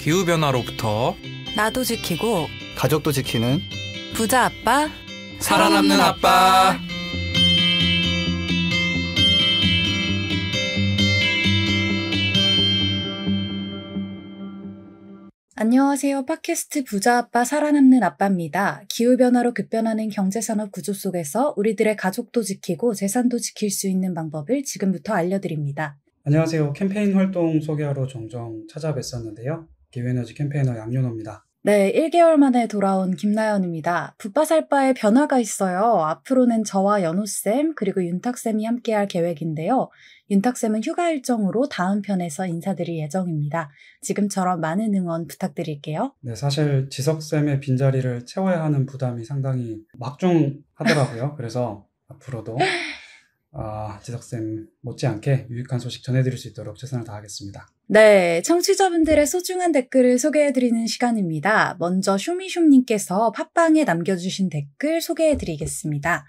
기후변화로부터 나도 지키고 가족도 지키는 부자 아빠 살아남는 아빠 안녕하세요. 팟캐스트 부자 아빠 살아남는 아빠입니다. 기후변화로 급변하는 경제산업 구조 속에서 우리들의 가족도 지키고 재산도 지킬 수 있는 방법을 지금부터 알려드립니다. 안녕하세요. 캠페인 활동 소개하러 종종 찾아뵀었는데요. 기회에너지캠페인어 양윤호입니다. 네, 1개월 만에 돌아온 김나연입니다. 붓바살바에 변화가 있어요. 앞으로는 저와 연호쌤, 그리고 윤탁쌤이 함께할 계획인데요. 윤탁쌤은 휴가 일정으로 다음 편에서 인사드릴 예정입니다. 지금처럼 많은 응원 부탁드릴게요. 네, 사실 지석쌤의 빈자리를 채워야 하는 부담이 상당히 막중하더라고요. 그래서 앞으로도 아, 지석쌤 못지않게 유익한 소식 전해드릴 수 있도록 최선을 다하겠습니다. 네, 청취자분들의 소중한 댓글을 소개해드리는 시간입니다. 먼저 쇼미쇼님께서 팟빵에 남겨주신 댓글 소개해드리겠습니다.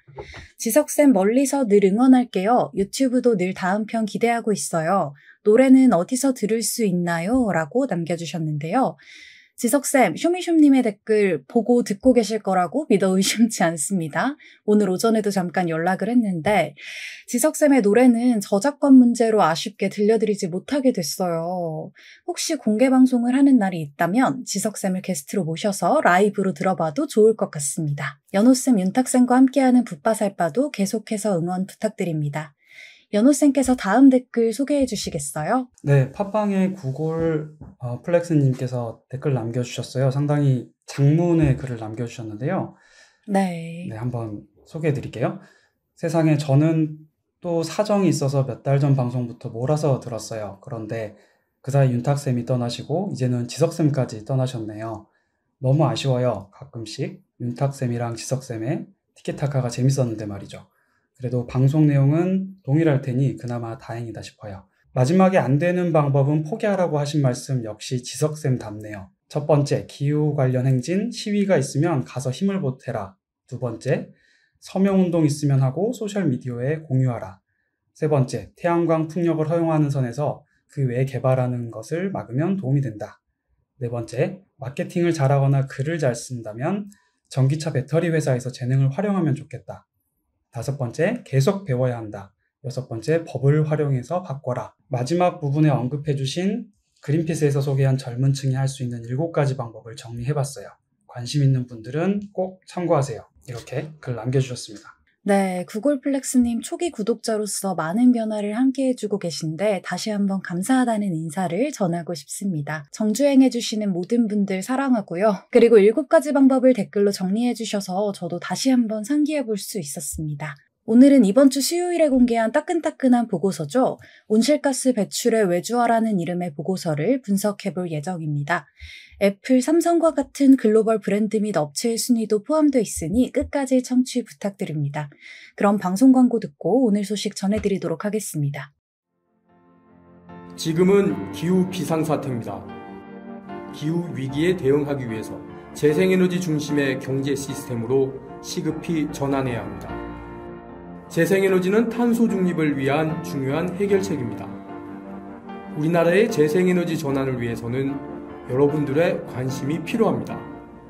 지석쌤 멀리서 늘 응원할게요. 유튜브도 늘 다음 편 기대하고 있어요. 노래는 어디서 들을 수 있나요? 라고 남겨주셨는데요. 지석쌤, 쇼미쇼님의 댓글 보고 듣고 계실 거라고 믿어 의심치 않습니다. 오늘 오전에도 잠깐 연락을 했는데, 지석쌤의 노래는 저작권 문제로 아쉽게 들려드리지 못하게 됐어요. 혹시 공개방송을 하는 날이 있다면 지석쌤을 게스트로 모셔서 라이브로 들어봐도 좋을 것 같습니다. 연호쌤, 윤탁쌤과 함께하는 붓바살바도 계속해서 응원 부탁드립니다. 연호쌤께서 다음 댓글 소개해 주시겠어요? 네, 팟빵의 구글 어, 플렉스님께서 댓글 남겨주셨어요. 상당히 장문의 글을 남겨주셨는데요. 네. 네, 한번 소개해 드릴게요. 세상에 저는 또 사정이 있어서 몇 달 전 방송부터 몰아서 들었어요. 그런데 그 사이 윤탁쌤이 떠나시고 이제는 지석쌤까지 떠나셨네요. 너무 아쉬워요. 가끔씩 윤탁쌤이랑 지석쌤의 티켓타카가 재밌었는데 말이죠. 그래도 방송 내용은 동일할 테니 그나마 다행이다 싶어요. 마지막에 안 되는 방법은 포기하라고 하신 말씀 역시 지석쌤 답네요. 첫 번째, 기후 관련 행진, 시위가 있으면 가서 힘을 보태라. 두 번째, 서명운동 있으면 하고 소셜미디어에 공유하라. 세 번째, 태양광 풍력을 허용하는 선에서 그 외에 개발하는 것을 막으면 도움이 된다. 네 번째, 마케팅을 잘하거나 글을 잘 쓴다면 전기차 배터리 회사에서 재능을 활용하면 좋겠다. 다섯 번째, 계속 배워야 한다. 여섯 번째, 법을 활용해서 바꿔라. 마지막 부분에 언급해 주신 그린피스에서 소개한 젊은 층이 할 수 있는 일곱 가지 방법을 정리해 봤어요. 관심 있는 분들은 꼭 참고하세요. 이렇게 글 남겨주셨습니다. 네, 구글플렉스님 초기 구독자로서 많은 변화를 함께 해주고 계신데 다시 한번 감사하다는 인사를 전하고 싶습니다. 정주행해주시는 모든 분들 사랑하고요. 그리고 일곱 가지 방법을 댓글로 정리해주셔서 저도 다시 한번 상기해볼 수 있었습니다. 오늘은 이번 주 수요일에 공개한 따끈따끈한 보고서죠. 온실가스 배출의 외주화라는 이름의 보고서를 분석해볼 예정입니다. 애플, 삼성과 같은 글로벌 브랜드 및 업체의 순위도 포함되어 있으니 끝까지 청취 부탁드립니다. 그럼 방송 광고 듣고 오늘 소식 전해드리도록 하겠습니다. 지금은 기후 비상사태입니다. 기후 위기에 대응하기 위해서 재생에너지 중심의 경제 시스템으로 시급히 전환해야 합니다. 재생에너지는 탄소 중립을 위한 중요한 해결책입니다. 우리나라의 재생에너지 전환을 위해서는 여러분들의 관심이 필요합니다.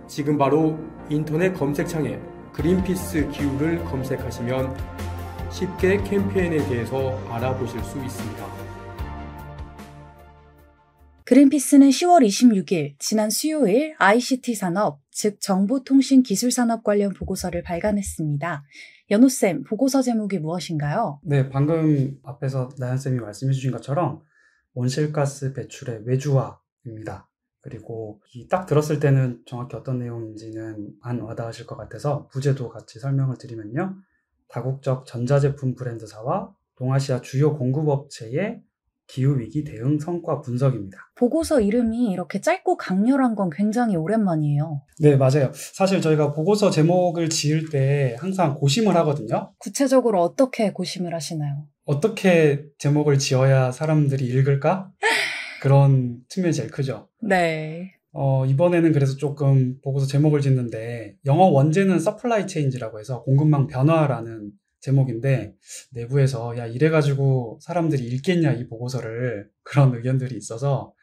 지금 바로 인터넷 검색창에 그린피스 기후를 검색하시면 쉽게 캠페인에 대해서 알아보실 수 있습니다. 그린피스는 10월 26일 지난 수요일 ICT 산업, 즉 정보통신기술산업 관련 보고서를 발간했습니다. 연호쌤, 보고서 제목이 무엇인가요? 네, 방금 앞에서 나연쌤이 말씀해 주신 것처럼 온실가스 배출의 외주화입니다. 그리고 이딱 들었을 때는 정확히 어떤 내용인지는 안 와닿으실 것 같아서 부제도 같이 설명을 드리면요. 다국적 전자제품 브랜드사와 동아시아 주요 공급업체의 기후위기 대응 성과 분석입니다. 보고서 이름이 이렇게 짧고 강렬한 건 굉장히 오랜만이에요. 네, 맞아요. 사실 저희가 보고서 제목을 지을 때 항상 고심을 하거든요. 구체적으로 어떻게 고심을 하시나요? 어떻게 제목을 지어야 사람들이 읽을까? 그런 측면이 제일 크죠. 네. 어, 이번에는 그래서 조금 보고서 제목을 짓는데 영어 원제는 서플라이 체인지라고 해서 공급망 변화라는 제목인데 내부에서 야 이래가지고 사람들이 읽겠냐 이 보고서를 그런 의견들이 있어서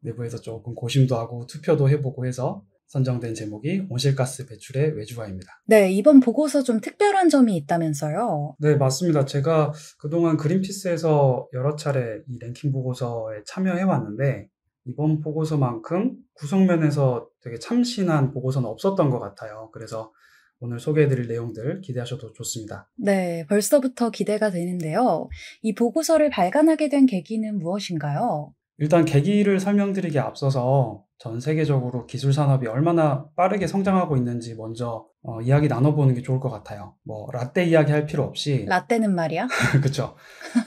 내부에서 조금 고심도 하고 투표도 해보고 해서 선정된 제목이 온실가스 배출의 외주화입니다. 네, 이번 보고서 좀 특별한 점이 있다면서요? 네, 맞습니다. 제가 그동안 그린피스에서 여러 차례 이 랭킹 보고서에 참여해왔는데, 이번 보고서만큼 구성면에서 되게 참신한 보고서는 없었던 것 같아요. 그래서 오늘 소개해드릴 내용들 기대하셔도 좋습니다. 네, 벌써부터 기대가 되는데요. 이 보고서를 발간하게 된 계기는 무엇인가요? 일단 계기를 설명드리기 에 앞서서 전 세계적으로 기술 산업이 얼마나 빠르게 성장하고 있는지 먼저 어, 이야기 나눠보는 게 좋을 것 같아요. 뭐 라떼 이야기 할 필요 없이 라떼는 말이야? 그렇죠.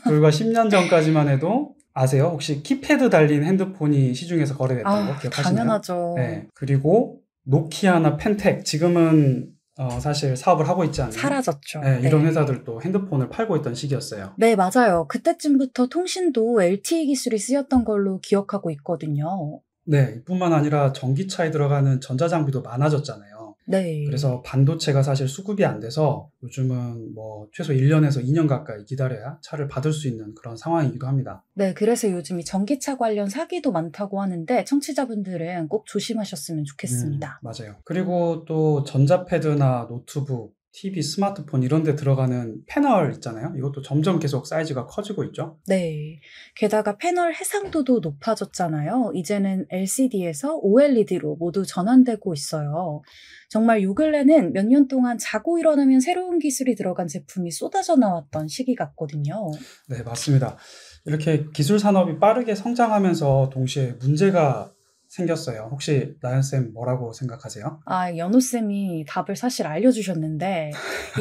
불과 10년 전까지만 해도 아세요? 혹시 키패드 달린 핸드폰이 시중에서 거래됐던 아, 기억하시나요? 당연하죠. 네. 그리고 노키아나 펜텍 지금은 어, 사실 사업을 하고 있지 않아요? 사라졌죠. 네, 이런 네. 회사들도 핸드폰을 팔고 있던 시기였어요. 네, 맞아요. 그때쯤부터 통신도 LTE 기술이 쓰였던 걸로 기억하고 있거든요. 네, 뿐만 아니라 전기차에 들어가는 전자장비도 많아졌잖아요. 네. 그래서 반도체가 사실 수급이 안 돼서 요즘은 뭐 최소 1년에서 2년 가까이 기다려야 차를 받을 수 있는 그런 상황이기도 합니다. 네, 그래서 요즘 이 전기차 관련 사기도 많다고 하는데 청취자분들은 꼭 조심하셨으면 좋겠습니다. 음, 맞아요. 그리고 또 전자패드나 노트북 TV, 스마트폰 이런 데 들어가는 패널 있잖아요. 이것도 점점 계속 사이즈가 커지고 있죠. 네. 게다가 패널 해상도도 높아졌잖아요. 이제는 LCD에서 OLED로 모두 전환되고 있어요. 정말 요 근래는 몇 년 동안 자고 일어나면 새로운 기술이 들어간 제품이 쏟아져 나왔던 시기 같거든요. 네, 맞습니다. 이렇게 기술 산업이 빠르게 성장하면서 동시에 문제가 생겼어요. 혹시 나연쌤 뭐라고 생각하세요? 아, 연우쌤이 답을 사실 알려주셨는데,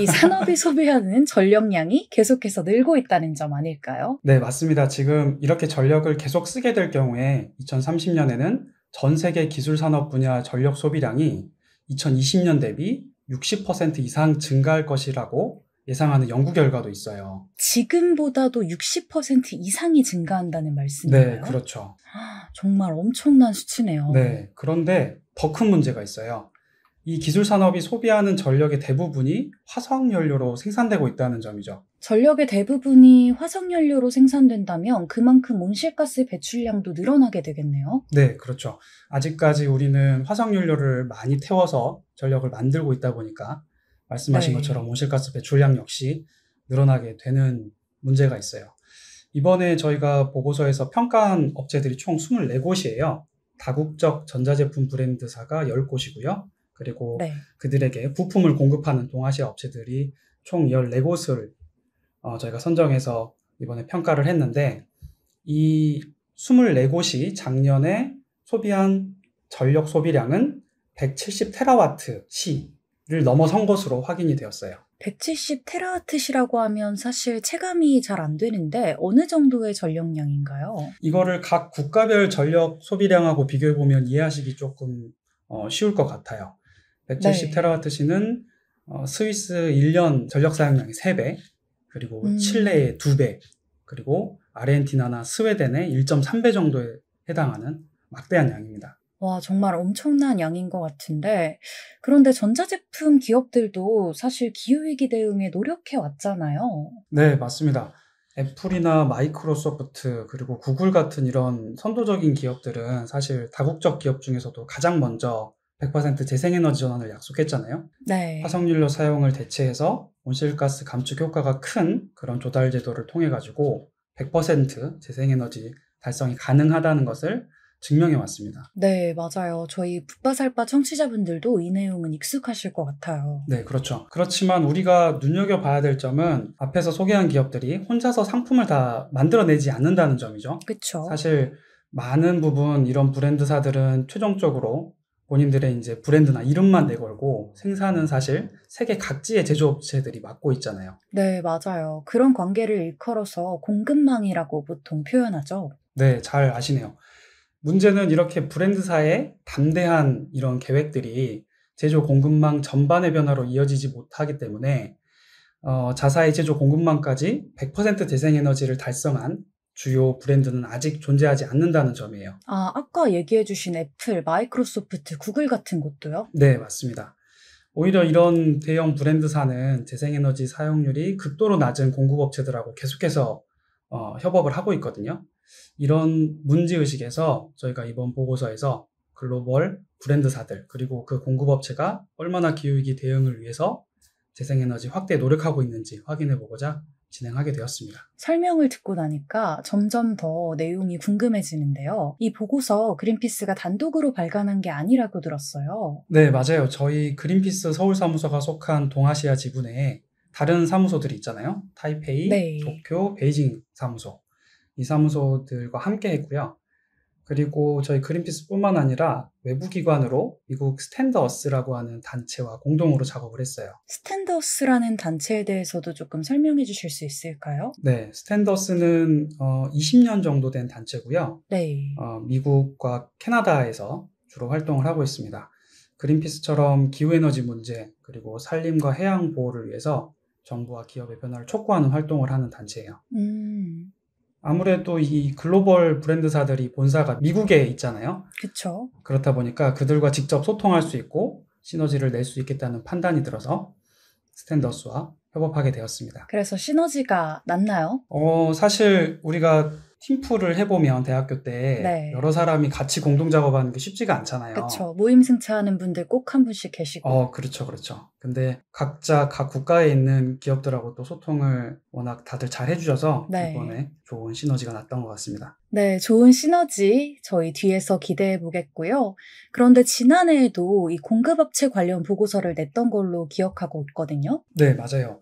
이 산업이 소비하는 전력량이 계속해서 늘고 있다는 점 아닐까요? 네, 맞습니다. 지금 이렇게 전력을 계속 쓰게 될 경우에 2030년에는 전 세계 기술 산업 분야 전력 소비량이 2020년 대비 60% 이상 증가할 것이라고 예상하는 연구 결과도 있어요. 지금보다도 60% 이상이 증가한다는 말씀이에요. 네, 그렇죠. 아, 정말 엄청난 수치네요. 네, 그런데 더 큰 문제가 있어요. 이 기술 산업이 소비하는 전력의 대부분이 화석 연료로 생산되고 있다는 점이죠. 전력의 대부분이 화석 연료로 생산된다면 그만큼 온실가스 배출량도 늘어나게 되겠네요. 네, 그렇죠. 아직까지 우리는 화석 연료를 많이 태워서 전력을 만들고 있다 보니까 말씀하신 네. 것처럼 온실가스 배출량 역시 늘어나게 되는 문제가 있어요. 이번에 저희가 보고서에서 평가한 업체들이 총 24곳이에요. 다국적 전자제품 브랜드사가 10곳이고요. 그리고 네. 그들에게 부품을 공급하는 동아시아 업체들이 총 14곳을 어, 저희가 선정해서 이번에 평가를 했는데 이 24곳이 작년에 소비한 전력 소비량은 170 테라와트 시를 넘어선 것으로 확인이 되었어요. 170 테라와트시라고 하면 사실 체감이 잘 안 되는데 어느 정도의 전력량인가요? 이거를 각 국가별 전력 소비량하고 비교해 보면 이해하시기 조금 어, 쉬울 것 같아요. 170 네. 테라와트시는 어, 스위스 1년 전력 사용량이 3배, 그리고 음. 칠레의 2배, 그리고 아르헨티나나 스웨덴의 1.3배 정도에 해당하는 막대한 양입니다. 와, 정말 엄청난 양인 것 같은데. 그런데 전자제품 기업들도 사실 기후위기 대응에 노력해 왔잖아요. 네, 맞습니다. 애플이나 마이크로소프트 그리고 구글 같은 이런 선도적인 기업들은 사실 다국적 기업 중에서도 가장 먼저 100% 재생에너지 전환을 약속했잖아요. 네. 화석연료 사용을 대체해서 온실가스 감축 효과가 큰 그런 조달 제도를 통해 가지고 100% 재생에너지 달성이 가능하다는 것을 증명해 왔습니다. 네, 맞아요. 저희 붓바살바 청취자분들도 이 내용은 익숙하실 것 같아요. 네, 그렇죠. 그렇지만 우리가 눈여겨봐야 될 점은 앞에서 소개한 기업들이 혼자서 상품을 다 만들어내지 않는다는 점이죠. 그렇죠. 사실 많은 부분 이런 브랜드사들은 최종적으로 본인들의 이제 브랜드나 이름만 내걸고 생산은 사실 세계 각지의 제조업체들이 맡고 있잖아요. 네, 맞아요. 그런 관계를 일컬어서 공급망이라고 보통 표현하죠. 네, 잘 아시네요. 문제는 이렇게 브랜드사의 담대한 이런 계획들이 제조 공급망 전반의 변화로 이어지지 못하기 때문에 어, 자사의 제조 공급망까지 100% 재생에너지를 달성한 주요 브랜드는 아직 존재하지 않는다는 점이에요. 아, 아까 얘기해 주신 애플, 마이크로소프트, 구글 같은 것도요 네, 맞습니다. 오히려 이런 대형 브랜드사는 재생에너지 사용률이 극도로 낮은 공급업체들하고 계속해서 어, 협업을 하고 있거든요. 이런 문제의식에서 저희가 이번 보고서에서 글로벌 브랜드사들 그리고 그 공급업체가 얼마나 기후위기 대응을 위해서 재생에너지 확대에 노력하고 있는지 확인해 보고자 진행하게 되었습니다. 설명을 듣고 나니까 점점 더 내용이 궁금해지는데요. 이 보고서 그린피스가 단독으로 발간한 게 아니라고 들었어요. 네, 맞아요. 저희 그린피스 서울사무소가 속한 동아시아 지부 내에 다른 사무소들이 있잖아요. 타이페이, 네. 도쿄, 베이징 사무소. 이 사무소들과 함께 했고요. 그리고 저희 그린피스뿐만 아니라 외부 기관으로 미국 스탠더스라고 하는 단체와 공동으로 작업을 했어요. 스탠더스라는 단체에 대해서도 조금 설명해 주실 수 있을까요? 네, 스탠더스는 어, 20년 정도 된 단체고요. 네. 어, 미국과 캐나다에서 주로 활동을 하고 있습니다. 그린피스처럼 기후에너지 문제 그리고 산림과 해양 보호를 위해서 정부와 기업의 변화를 촉구하는 활동을 하는 단체예요. 음. 아무래도 이 글로벌 브랜드사들이 본사가 미국에 있잖아요. 그렇죠. 그렇다 보니까 그들과 직접 소통할 수 있고 시너지를 낼 수 있겠다는 판단이 들어서 스탠더스와 협업하게 되었습니다. 그래서 시너지가 났나요? 어, 사실 우리가 팀플을 해보면 대학교 때 네. 여러 사람이 같이 공동 작업하는 게 쉽지가 않잖아요. 그렇죠. 모임 승차하는 분들 꼭 한 분씩 계시고. 어, 그렇죠, 그렇죠. 근데 각자 각 국가에 있는 기업들하고 또 소통을 워낙 다들 잘 해주셔서 네. 이번에 좋은 시너지가 났던 것 같습니다. 네, 좋은 시너지 저희 뒤에서 기대해 보겠고요. 그런데 지난해에도 이 공급업체 관련 보고서를 냈던 걸로 기억하고 있거든요. 네, 맞아요.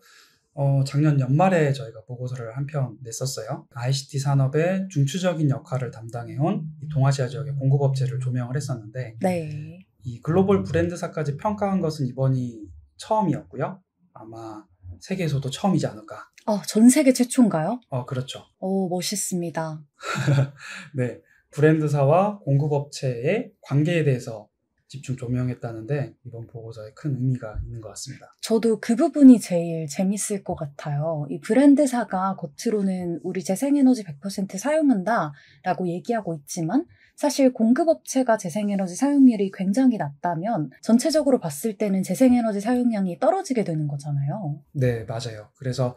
어, 작년 연말에 저희가 보고서를 한 편 냈었어요. ICT 산업의 중추적인 역할을 담당해온 동아시아 지역의 공급업체를 조명을 했었는데, 네. 이 글로벌 브랜드사까지 평가한 것은 이번이 처음이었고요. 아마 세계에서도 처음이지 않을까. 아, 전 세계 최초인가요? 어, 그렇죠. 오, 멋있습니다. 네. 브랜드사와 공급업체의 관계에 대해서 집중 조명했다는데 이번 보고서에 큰 의미가 있는 것 같습니다. 저도 그 부분이 제일 재밌을 것 같아요. 이 브랜드사가 겉으로는 우리 재생에너지 100% 사용한다라고 얘기하고 있지만 사실 공급업체가 재생에너지 사용률이 굉장히 낮다면 전체적으로 봤을 때는 재생에너지 사용량이 떨어지게 되는 거잖아요. 네, 맞아요. 그래서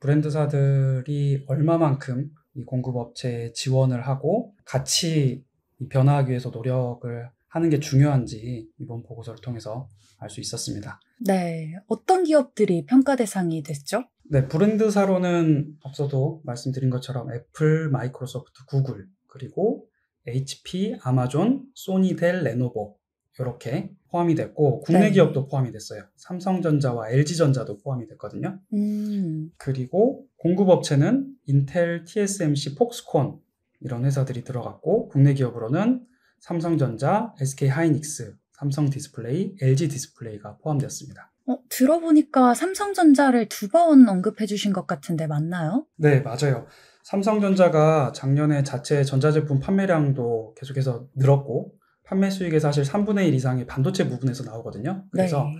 브랜드사들이 얼마만큼 이 공급업체에 지원을 하고 같이 변화하기 위해서 노력을 하는 게 중요한지 이번 보고서를 통해서 알 수 있었습니다. 네. 어떤 기업들이 평가 대상이 됐죠? 네. 브랜드사로는 앞서도 말씀드린 것처럼 애플, 마이크로소프트, 구글, 그리고 HP, 아마존, 소니, 델, 레노버, 이렇게 포함이 됐고 국내 네. 기업도 포함이 됐어요. 삼성전자와 LG전자도 포함이 됐거든요. 음. 그리고 공급업체는 인텔, TSMC, 폭스콘 이런 회사들이 들어갔고 국내 기업으로는 삼성전자, SK하이닉스, 삼성디스플레이, LG디스플레이가 포함되었습니다. 어, 들어보니까 삼성전자를 두 번 언급해 주신 것 같은데 맞나요? 네, 맞아요. 삼성전자가 작년에 자체 전자제품 판매량도 계속해서 늘었고 판매 수익의 사실 3분의 1 이상이 반도체 부분에서 나오거든요. 그래서 네.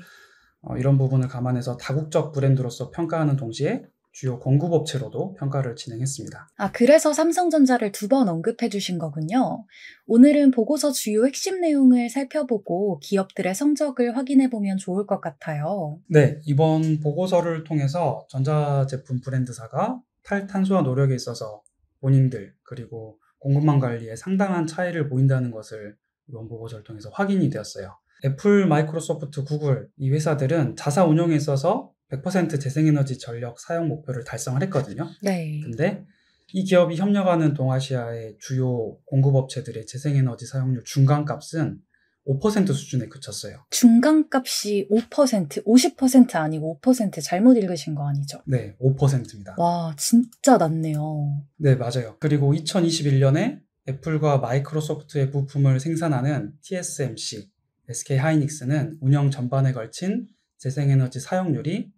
어, 이런 부분을 감안해서 다국적 브랜드로서 평가하는 동시에 주요 공급업체로도 평가를 진행했습니다. 아, 그래서 삼성전자를 두 번 언급해 주신 거군요. 오늘은 보고서 주요 핵심 내용을 살펴보고 기업들의 성적을 확인해 보면 좋을 것 같아요. 네, 이번 보고서를 통해서 전자제품 브랜드사가 탈탄소화 노력에 있어서 본인들 그리고 공급망 관리에 상당한 차이를 보인다는 것을 이번 보고서를 통해서 확인이 되었어요. 애플, 마이크로소프트, 구글 이 회사들은 자사 운영에 있어서 100% 재생에너지 전력 사용 목표를 달성을 했거든요. 네. 근데 이 기업이 협력하는 동아시아의 주요 공급업체들의 재생에너지 사용률 중간값은 5% 수준에 그쳤어요. 중간값이 5%, 50% 아니고 5% 잘못 읽으신 거 아니죠? 네, 5%입니다. 와, 진짜 낮네요. 네, 맞아요. 그리고 2021년에 애플과 마이크로소프트의 부품을 생산하는 TSMC, SK 하이닉스는 운영 전반에 걸친 재생에너지 사용률이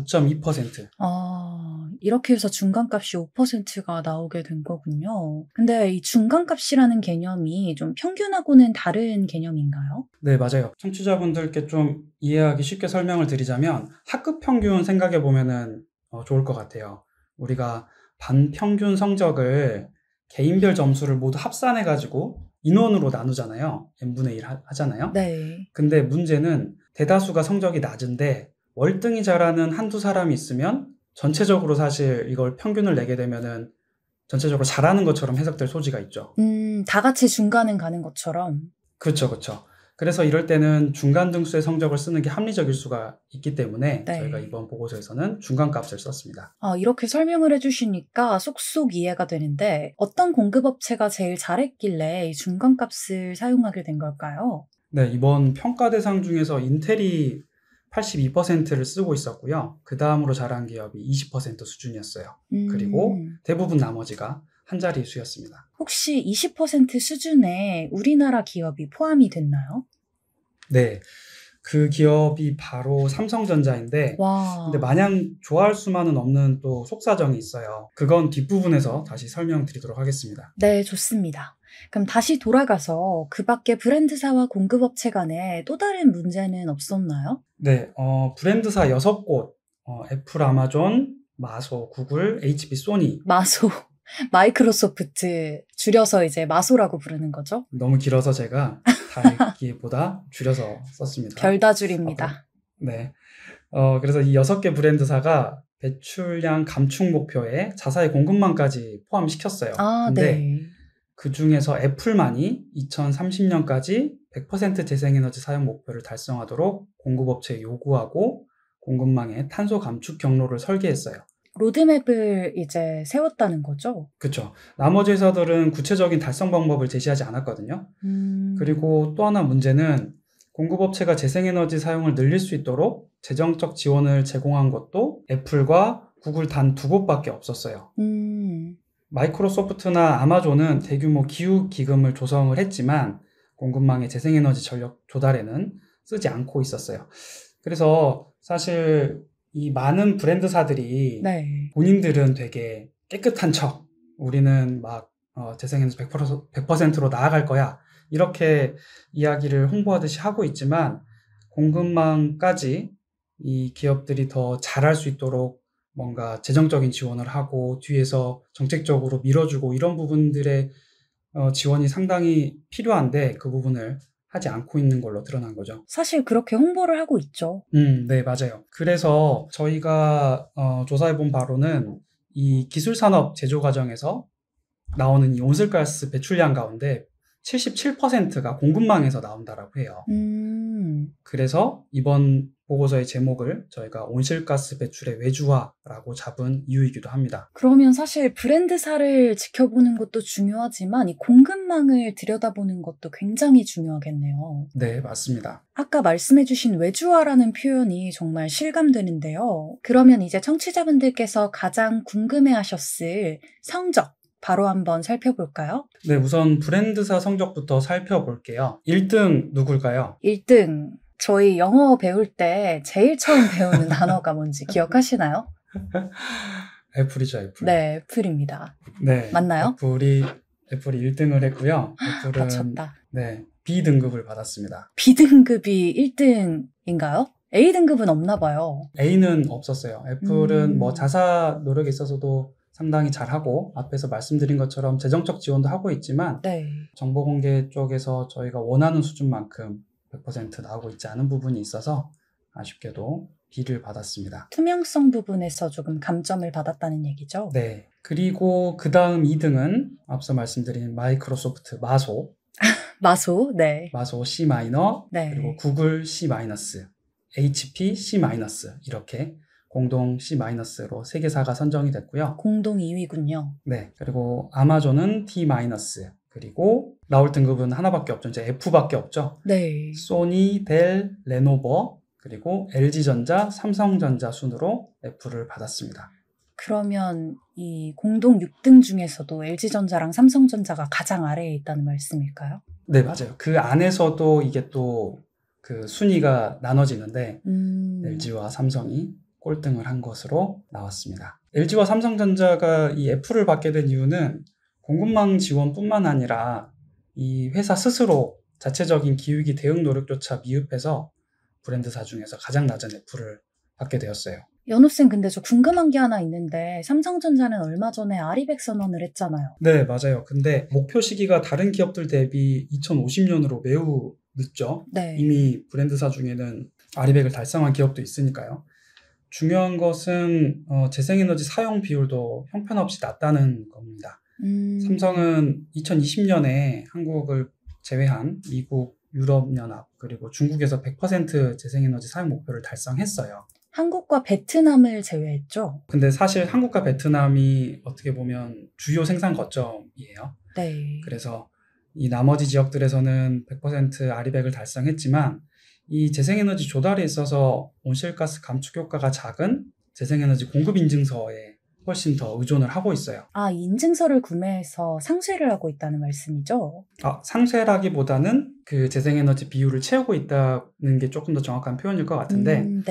9.2%. 아, 이렇게 해서 중간값이 5%가 나오게 된 거군요. 근데 이 중간값이라는 개념이 좀 평균하고는 다른 개념인가요? 네, 맞아요. 청취자분들께 좀 이해하기 쉽게 설명을 드리자면 학급 평균 생각해 보면은 어, 좋을 것 같아요. 우리가 반평균 성적을 개인별 점수를 모두 합산해 가지고 인원으로 나누잖아요. n분의 1 하잖아요. 네. 근데 문제는 대다수가 성적이 낮은데 월등히 잘하는 한두 사람이 있으면 전체적으로 사실 이걸 평균을 내게 되면은 전체적으로 잘하는 것처럼 해석될 소지가 있죠. 음, 다 같이 중간은 가는 것처럼. 그렇죠, 그렇죠. 그래서 이럴 때는 중간 등수의 성적을 쓰는 게 합리적일 수가 있기 때문에 네. 저희가 이번 보고서에서는 중간 값을 썼습니다. 아, 이렇게 설명을 해주시니까 쏙쏙 이해가 되는데 어떤 공급업체가 제일 잘했길래 중간 값을 사용하게 된 걸까요? 네, 이번 평가 대상 중에서 인텔이 82%를 쓰고 있었고요. 그 다음으로 자란 기업이 20% 수준이었어요. 음. 그리고 대부분 나머지가 한 자리 수였습니다. 혹시 20% 수준에 우리나라 기업이 포함이 됐나요? 네. 그 기업이 바로 삼성전자인데 와. 근데 마냥 좋아할 수만은 없는 또 속사정이 있어요. 그건 뒷부분에서 다시 설명드리도록 하겠습니다. 네, 좋습니다. 그럼 다시 돌아가서 그 밖에 브랜드사와 공급업체 간에 또 다른 문제는 없었나요? 네, 어, 브랜드사 6곳, 어, 애플, 아마존, 마소, 구글, HP, 소니. 마소. 마이크로소프트 줄여서 이제 마소라고 부르는 거죠? 너무 길어서 제가 다 읽기보다 줄여서 썼습니다. 별다 줄입니다. 아, 네. 어, 그래서 이 6개 브랜드사가 배출량 감축 목표에 자사의 공급망까지 포함시켰어요. 아, 근데 네. 그 중에서 애플만이 2030년까지 100% 재생에너지 사용 목표를 달성하도록 공급업체에 요구하고 공급망에 탄소 감축 경로를 설계했어요. 로드맵을 이제 세웠다는 거죠? 그렇죠. 나머지 회사들은 구체적인 달성 방법을 제시하지 않았거든요. 음... 그리고 또 하나 문제는 공급업체가 재생에너지 사용을 늘릴 수 있도록 재정적 지원을 제공한 것도 애플과 구글 단 두 곳밖에 없었어요. 음... 마이크로소프트나 아마존은 대규모 기후 기금을 조성을 했지만 공급망의 재생에너지 전력 조달에는 쓰지 않고 있었어요. 그래서 사실 이 많은 브랜드사들이 네. 본인들은 되게 깨끗한 척 우리는 막 어, 재생에너지 100%, 100%로 나아갈 거야 이렇게 이야기를 홍보하듯이 하고 있지만 공급망까지 이 기업들이 더 잘할 수 있도록 뭔가 재정적인 지원을 하고 뒤에서 정책적으로 밀어주고 이런 부분들의 어, 지원이 상당히 필요한데 그 부분을 하지 않고 있는 걸로 드러난 거죠. 사실 그렇게 홍보를 하고 있죠. 음, 네, 맞아요. 그래서 저희가 어, 조사해 본 바로는 이 기술 산업 제조 과정에서 나오는 이 온실가스 배출량 가운데 77%가 공급망에서 나온다라고 해요. 음... 그래서 이번 보고서의 제목을 저희가 온실가스 배출의 외주화라고 잡은 이유이기도 합니다. 그러면 사실 브랜드사를 지켜보는 것도 중요하지만 이 공급망을 들여다보는 것도 굉장히 중요하겠네요. 네, 맞습니다. 아까 말씀해주신 외주화라는 표현이 정말 실감되는데요. 그러면 이제 청취자분들께서 가장 궁금해하셨을 성적, 바로 한번 살펴볼까요? 네, 우선 브랜드사 성적부터 살펴볼게요. 1등 누굴까요? 1등. 저희 영어 배울 때 제일 처음 배우는 단어가 뭔지 기억하시나요? 애플이죠, 애플. 네, 애플입니다. 네. 맞나요? 애플이, 애플이 1등을 했고요. 애플은. 다쳤다. 네, B등급을 받았습니다. B등급이 1등인가요? A등급은 없나 봐요. A는 없었어요. 애플은 뭐 음. 뭐 자사 노력에 있어서도 상당히 잘하고 앞에서 말씀드린 것처럼 재정적 지원도 하고 있지만 네. 정보 공개 쪽에서 저희가 원하는 수준만큼 100% 나오고 있지 않은 부분이 있어서 아쉽게도 비를 받았습니다. 투명성 부분에서 조금 감점을 받았다는 얘기죠? 네. 그리고 그 다음 2등은 앞서 말씀드린 마이크로소프트 마소. 마소, 네. 마소 C 마이너, 네. 그리고 구글 C 마이너스, HP C 마이너스 이렇게 공동 C-로 세계사가 선정이 됐고요. 공동 2위군요. 네. 그리고 아마존은 D- 그리고 나올 등급은 하나밖에 없죠. 이제 F밖에 없죠. 네. 소니, 델, 레노버, 그리고 LG전자, 삼성전자 순으로 F를 받았습니다. 그러면 이 공동 6등 중에서도 LG전자랑 삼성전자가 가장 아래에 있다는 말씀일까요? 네, 맞아요. 그 안에서도 이게 또 그 순위가 나눠지는데 음... LG와 삼성이 꼴등을 한 것으로 나왔습니다. LG와 삼성전자가 이 애플을 받게 된 이유는 공급망 지원뿐만 아니라 이 회사 스스로 자체적인 기후위기 대응 노력조차 미흡해서 브랜드사 중에서 가장 낮은 애플을 받게 되었어요. 연우쌤 근데 저 궁금한 게 하나 있는데 삼성전자는 얼마 전에 아리백 선언을 했잖아요. 네 맞아요. 근데 목표 시기가 다른 기업들 대비 2050년으로 매우 늦죠. 네. 이미 브랜드사 중에는 아리백을 달성한 기업도 있으니까요. 중요한 것은 어, 재생에너지 사용 비율도 형편없이 낮다는 겁니다. 음. 삼성은 2020년에 한국을 제외한 미국, 유럽연합 그리고 중국에서 100% 재생에너지 사용 목표를 달성했어요. 한국과 베트남을 제외했죠. 근데 사실 한국과 베트남이 어떻게 보면 주요 생산 거점이에요. 네. 그래서 이 나머지 지역들에서는 100% 아리백을 달성했지만 이 재생에너지 조달에 있어서 온실가스 감축 효과가 작은 재생에너지 공급 인증서에 훨씬 더 의존을 하고 있어요. 아, 인증서를 구매해서 상쇄를 하고 있다는 말씀이죠? 아, 상쇄라기보다는 그 재생에너지 비율을 채우고 있다는 게 조금 더 정확한 표현일 것 같은데, 음,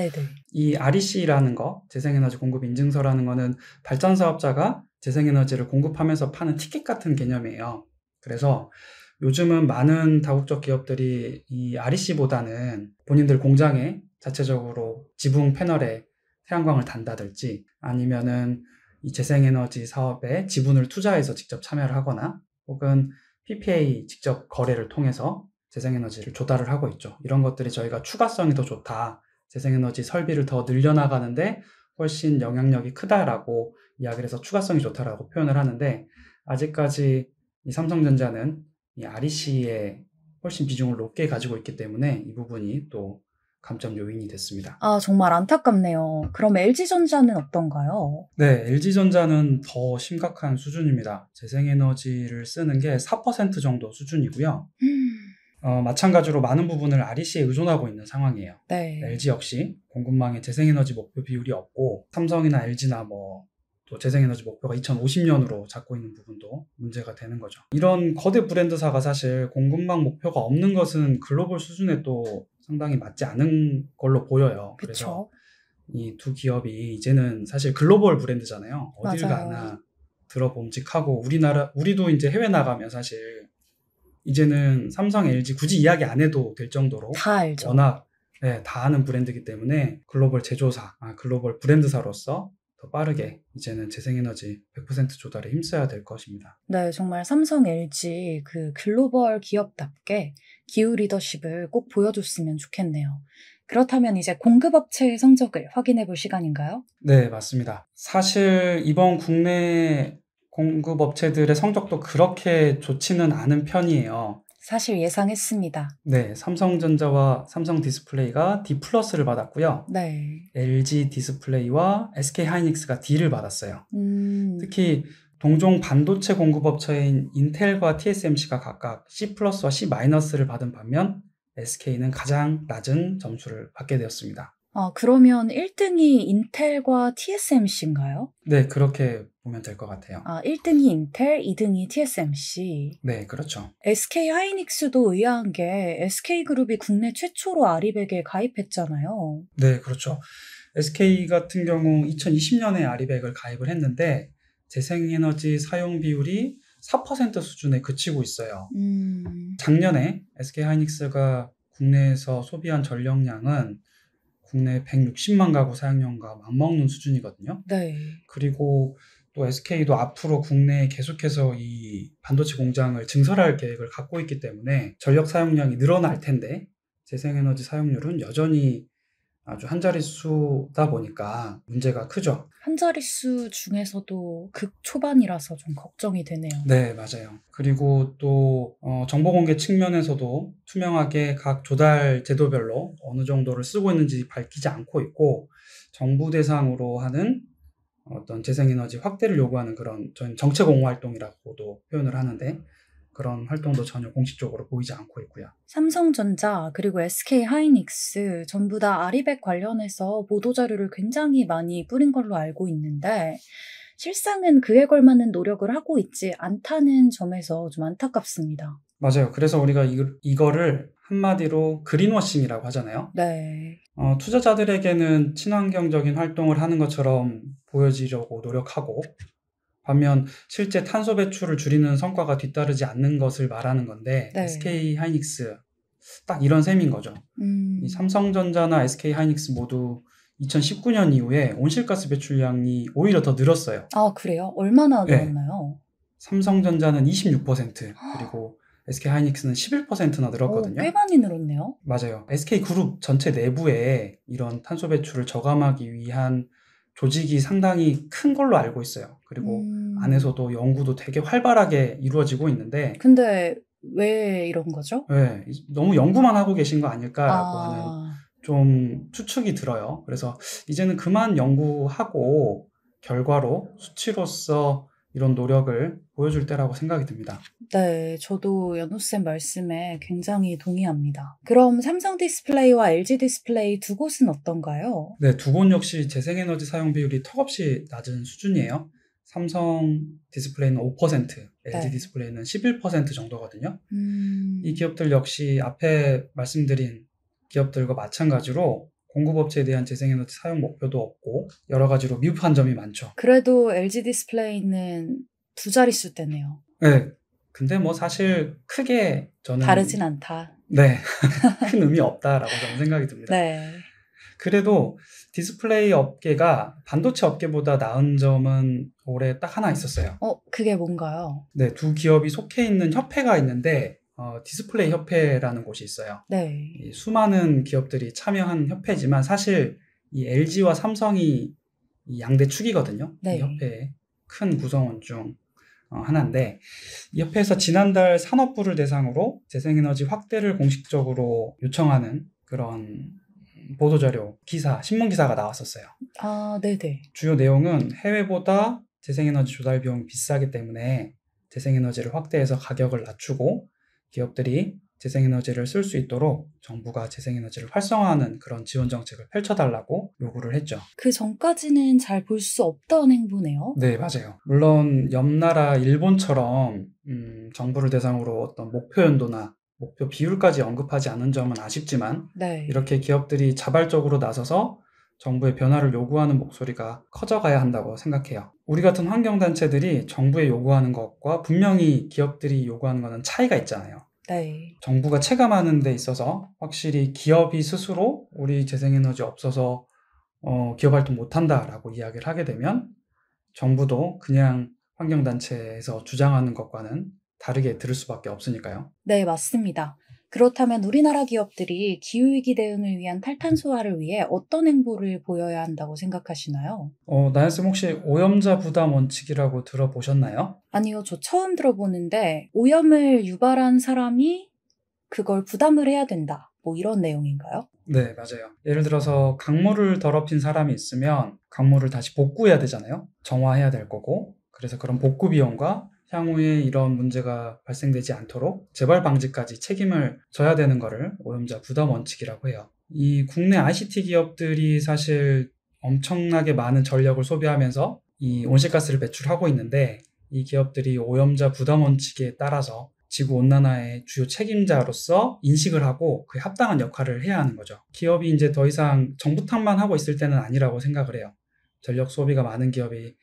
이 REC라는 거, 재생에너지 공급 인증서라는 거는 발전 사업자가 재생에너지를 공급하면서 파는 티켓 같은 개념이에요. 그래서 요즘은 많은 다국적 기업들이 이 REC보다는 본인들 공장에 자체적으로 지붕 패널에 태양광을 단다든지 아니면은 이 재생에너지 사업에 지분을 투자해서 직접 참여를 하거나 혹은 PPA 직접 거래를 통해서 재생에너지를 조달을 하고 있죠. 이런 것들이 저희가 추가성이 더 좋다. 재생에너지 설비를 더 늘려나가는데 훨씬 영향력이 크다라고 이야기를 해서 추가성이 좋다라고 표현을 하는데 아직까지 이 삼성전자는 이 REC의 훨씬 비중을 높게 가지고 있기 때문에 이 부분이 또 감점 요인이 됐습니다. 아, 정말 안타깝네요. 그럼 LG전자는 어떤가요? 네, LG전자는 더 심각한 수준입니다. 재생에너지를 쓰는 게 4% 정도 수준이고요. 음. 어, 마찬가지로 많은 부분을 REC에 의존하고 있는 상황이에요. 네. LG 역시 공급망에 재생에너지 목표 비율이 없고 삼성이나 LG나 뭐또 재생에너지 목표가 2050년으로 잡고 있는 부분도 문제가 되는 거죠. 이런 거대 브랜드사가 사실 공급망 목표가 없는 것은 글로벌 수준에 또 상당히 맞지 않은 걸로 보여요. 그래서이 두 기업이 이제는 사실 글로벌 브랜드잖아요. 어딜 맞아요. 가나 들어봄직하고 우리나라 우리도 이제 해외 나가면 사실 이제는 삼성, LG 굳이 이야기 안 해도 될 정도로 다 알죠. 워낙 네, 다 아는 브랜드이기 때문에 글로벌 제조사, 아, 글로벌 브랜드사로서 더 빠르게 이제는 재생에너지 100% 조달에 힘써야 될 것입니다. 네, 정말 삼성, LG 그 글로벌 기업답게 기후 리더십을 꼭 보여줬으면 좋겠네요. 그렇다면 이제 공급업체의 성적을 확인해 볼 시간인가요? 네, 맞습니다. 사실 이번 국내 공급업체들의 성적도 그렇게 좋지는 않은 편이에요. 사실 예상했습니다. 네, 삼성전자와 삼성 디스플레이가 D 플러스를 받았고요. 네. LG 디스플레이와 SK 하이닉스가 D를 받았어요. 음. 특히 동종 반도체 공급업체인 인텔과 TSMC가 각각 C 플러스와 C 마이너스를 받은 반면 SK는 가장 낮은 점수를 받게 되었습니다. 어, 그러면 1등이 인텔과 TSMC인가요? 네, 그렇게 보면 될 것 같아요. 아, 1등이 인텔, 2등이 TSMC. 네, 그렇죠. SK 하이닉스도 의아한 게 SK 그룹이 국내 최초로 아리백에 가입했잖아요. 네, 그렇죠. SK 같은 경우 2020년에 아리백을 가입을 했는데 재생에너지 사용 비율이 4% 수준에 그치고 있어요. 음... 작년에 SK 하이닉스가 국내에서 소비한 전력량은 국내 160만 가구 사용량과 맞먹는 수준이거든요. 네. 그리고 또 SK도 앞으로 국내에 계속해서 이 반도체 공장을 증설할 계획을 갖고 있기 때문에 전력 사용량이 늘어날 텐데 재생에너지 사용률은 여전히 아주 한 자릿수다 보니까 문제가 크죠. 한 자릿수 중에서도 극 초반이라서 좀 걱정이 되네요. 네, 맞아요. 그리고 또 어, 정보 공개 측면에서도 투명하게 각 조달 제도별로 어느 정도를 쓰고 있는지 밝히지 않고 있고 정부 대상으로 하는 어떤 재생에너지 확대를 요구하는 그런 정책 공호 활동이라고도 표현을 하는데 그런 활동도 전혀 공식적으로 보이지 않고 있고요. 삼성전자 그리고 SK 하이닉스 전부 다 아리백 관련해서 보도 자료를 굉장히 많이 뿌린 걸로 알고 있는데 실상은 그에 걸맞는 노력을 하고 있지 않다는 점에서 좀 안타깝습니다. 맞아요. 그래서 우리가 이, 이거를 한마디로 그린워싱이라고 하잖아요. 네. 어, 투자자들에게는 친환경적인 활동을 하는 것처럼 보여지려고 노력하고 반면 실제 탄소 배출을 줄이는 성과가 뒤따르지 않는 것을 말하는 건데 네. SK 하이닉스 딱 이런 셈인 거죠. 음. 삼성전자나 SK 하이닉스 모두 2019년 이후에 온실가스 배출량이 오히려 더 늘었어요. 아 그래요? 얼마나 네. 늘었나요? 네. 삼성전자는 26% 아. 그리고 SK 하이닉스는 11%나 늘었거든요. 오, 꽤 많이 늘었네요. 맞아요. SK 그룹 전체 내부에 이런 탄소 배출을 저감하기 위한 조직이 상당히 큰 걸로 알고 있어요. 그리고 음. 안에서도 연구도 되게 활발하게 이루어지고 있는데. 근데 왜 이런 거죠? 네, 너무 연구만 하고 계신 거 아닐까라고 아. 하는 좀 추측이 들어요. 그래서 이제는 그만 연구하고 결과로 수치로서 이런 노력을 보여줄 때라고 생각이 듭니다. 네, 저도 연우쌤 말씀에 굉장히 동의합니다. 그럼 삼성 디스플레이와 LG 디스플레이 두 곳은 어떤가요? 네, 두 곳 역시 재생에너지 사용 비율이 턱없이 낮은 수준이에요. 삼성 디스플레이는 5%, LG 디스플레이는 11% 정도거든요. 음... 이 기업들 역시 앞에 말씀드린 기업들과 마찬가지로 공급업체에 대한 재생에너지 사용 목표도 없고 여러 가지로 미흡한 점이 많죠. 그래도 LG 디스플레이는 두 자릿수 때네요 네. 근데 뭐 사실 크게 저는 다르진 않다. 네. 큰 의미 없다라고 저는 생각이 듭니다. 네. 그래도 디스플레이 업계가 반도체 업계보다 나은 점은 올해 딱 하나 있었어요. 어, 그게 뭔가요? 네, 두 기업이 속해 있는 협회가 있는데 어, 디스플레이 협회라는 곳이 있어요. 네. 수많은 기업들이 참여한 협회지만 사실 이 LG와 삼성이 양대 축이거든요. 네. 이 협회의 큰 구성원 중 어, 하나인데 이 협회에서 지난달 산업부를 대상으로 재생에너지 확대를 공식적으로 요청하는 그런 보도자료 기사 신문 기사가 나왔었어요. 아, 네네. 주요 내용은 해외보다 재생에너지 조달 비용이 비싸기 때문에 재생에너지를 확대해서 가격을 낮추고 기업들이 재생에너지를 쓸 수 있도록 정부가 재생에너지를 활성화하는 그런 지원 정책을 펼쳐달라고 요구를 했죠. 그 전까지는 잘 볼 수 없던 행보네요. 네, 맞아요. 물론 옆 나라 일본처럼 음, 정부를 대상으로 어떤 목표 연도나 목표 비율까지 언급하지 않은 점은 아쉽지만 네. 이렇게 기업들이 자발적으로 나서서 정부의 변화를 요구하는 목소리가 커져가야 한다고 생각해요. 우리 같은 환경단체들이 정부에 요구하는 것과 분명히 기업들이 요구하는 것은 차이가 있잖아요. 네. 정부가 체감하는 데 있어서 확실히 기업이 스스로 우리 재생에너지 없어서 어, 기업 활동 못한다라고 이야기를 하게 되면 정부도 그냥 환경단체에서 주장하는 것과는 다르게 들을 수밖에 없으니까요. 네, 맞습니다. 그렇다면 우리나라 기업들이 기후위기 대응을 위한 탈탄소화를 위해 어떤 행보를 보여야 한다고 생각하시나요? 어, 나연쌤 혹시 오염자 부담 원칙이라고 들어보셨나요? 아니요, 저 처음 들어보는데 오염을 유발한 사람이 그걸 부담을 해야 된다. 뭐 이런 내용인가요? 네, 맞아요. 예를 들어서 강물을 더럽힌 사람이 있으면 강물을 다시 복구해야 되잖아요. 정화해야 될 거고. 그래서 그런 복구 비용과 향후에 이런 문제가 발생되지 않도록 재발 방지까지 책임을 져야 되는 거를 오염자 부담 원칙이라고 해요. 이 국내 ICT 기업들이 사실 엄청나게 많은 전력을 소비하면서 이 온실가스를 배출하고 있는데 이 기업들이 오염자 부담 원칙에 따라서 지구 온난화의 주요 책임자로서 인식을 하고 그 합당한 역할을 해야 하는 거죠. 기업이 이제 더 이상 정부 탓만 하고 있을 때는 아니라고 생각을 해요. 전력 소비가 많은 기업이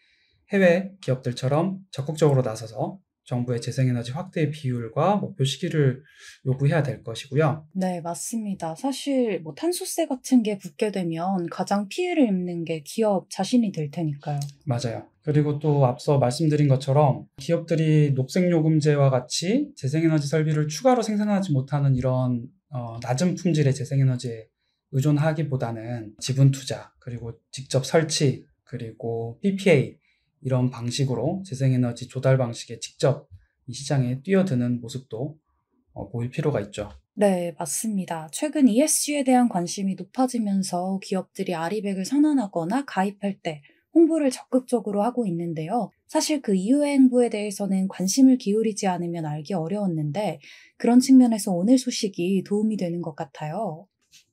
해외 기업들처럼 적극적으로 나서서 정부의 재생에너지 확대 비율과 목표 시기를 요구해야 될 것이고요. 네, 맞습니다. 사실 뭐 탄소세 같은 게 붙게 되면 가장 피해를 입는 게 기업 자신이 될 테니까요. 맞아요. 그리고 또 앞서 말씀드린 것처럼 기업들이 녹색요금제와 같이 재생에너지 설비를 추가로 생산하지 못하는 이런 어, 낮은 품질의 재생에너지에 의존하기보다는 지분 투자, 그리고 직접 설치, 그리고 PPA 이런 방식으로 재생에너지 조달 방식에 직접 이 시장에 뛰어드는 모습도 어, 보일 필요가 있죠. 네, 맞습니다. 최근 ESG에 대한 관심이 높아지면서 기업들이 아리백을 선언하거나 가입할 때 홍보를 적극적으로 하고 있는데요. 사실 그 이후의 행보에 대해서는 관심을 기울이지 않으면 알기 어려웠는데 그런 측면에서 오늘 소식이 도움이 되는 것 같아요.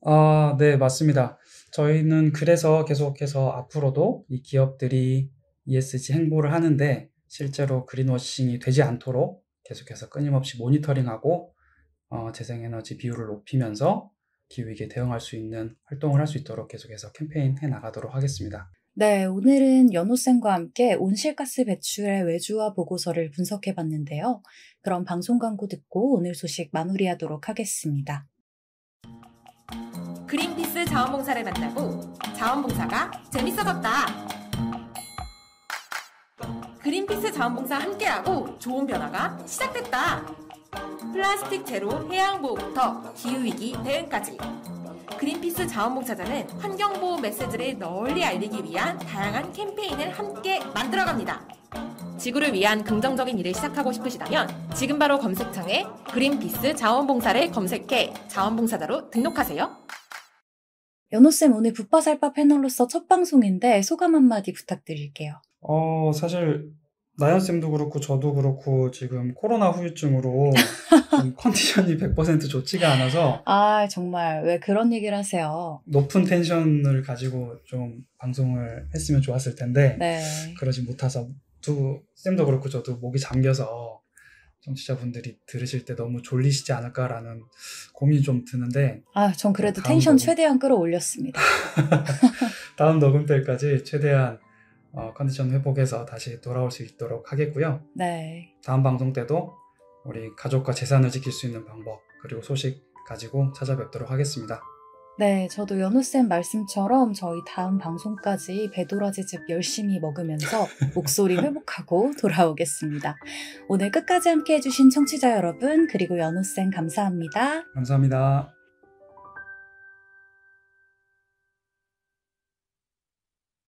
아, 네, 맞습니다. 저희는 그래서 계속해서 앞으로도 이 기업들이 ESG 행보를 하는데 실제로 그린워싱이 되지 않도록 계속해서 끊임없이 모니터링하고 어, 재생에너지 비율을 높이면서 기후위기에 대응할 수 있는 활동을 할 수 있도록 계속해서 캠페인 해 나가도록 하겠습니다. 네, 오늘은 연호쌤과 함께 온실가스 배출의 외주화 보고서를 분석해 봤는데요. 그럼 방송 광고 듣고 오늘 소식 마무리하도록 하겠습니다. 그린피스 자원봉사를 만나고 자원봉사가 재밌어졌다. 그린피스 자원봉사 함께하고 좋은 변화가 시작됐다. 플라스틱 제로 해양보호부터 기후위기 대응까지. 그린피스 자원봉사자는 환경보호 메시지를 널리 알리기 위한 다양한 캠페인을 함께 만들어갑니다. 지구를 위한 긍정적인 일을 시작하고 싶으시다면 지금 바로 검색창에 그린피스 자원봉사를 검색해 자원봉사자로 등록하세요. 연호쌤 오늘 부바살바 패널로서 첫 방송인데 소감 한마디 부탁드릴게요. 어, 사실 나연 쌤도 그렇고 저도 그렇고 지금 코로나 후유증으로 컨디션이 100% 좋지가 않아서 아 정말 왜 그런 얘기를 하세요? 높은 텐션을 가지고 좀 방송을 했으면 좋았을 텐데 네. 그러지 못해서 두 쌤도 그렇고 저도 목이 잠겨서 청취자분들이 들으실 때 너무 졸리시지 않을까라는 고민이 좀 드는데 아 전 그래도 네, 텐션 녹음... 최대한 끌어올렸습니다. 다음 녹음 때까지 최대한 어, 컨디션 회복해서 다시 돌아올 수 있도록 하겠고요. 네. 다음 방송 때도 우리 가족과 재산을 지킬 수 있는 방법 그리고 소식 가지고 찾아뵙도록 하겠습니다. 네, 저도 연우쌤 말씀처럼 저희 다음 방송까지 배도라지즙 열심히 먹으면서 목소리 회복하고 돌아오겠습니다. 오늘 끝까지 함께 해주신 청취자 여러분, 그리고 연우쌤 감사합니다. 감사합니다.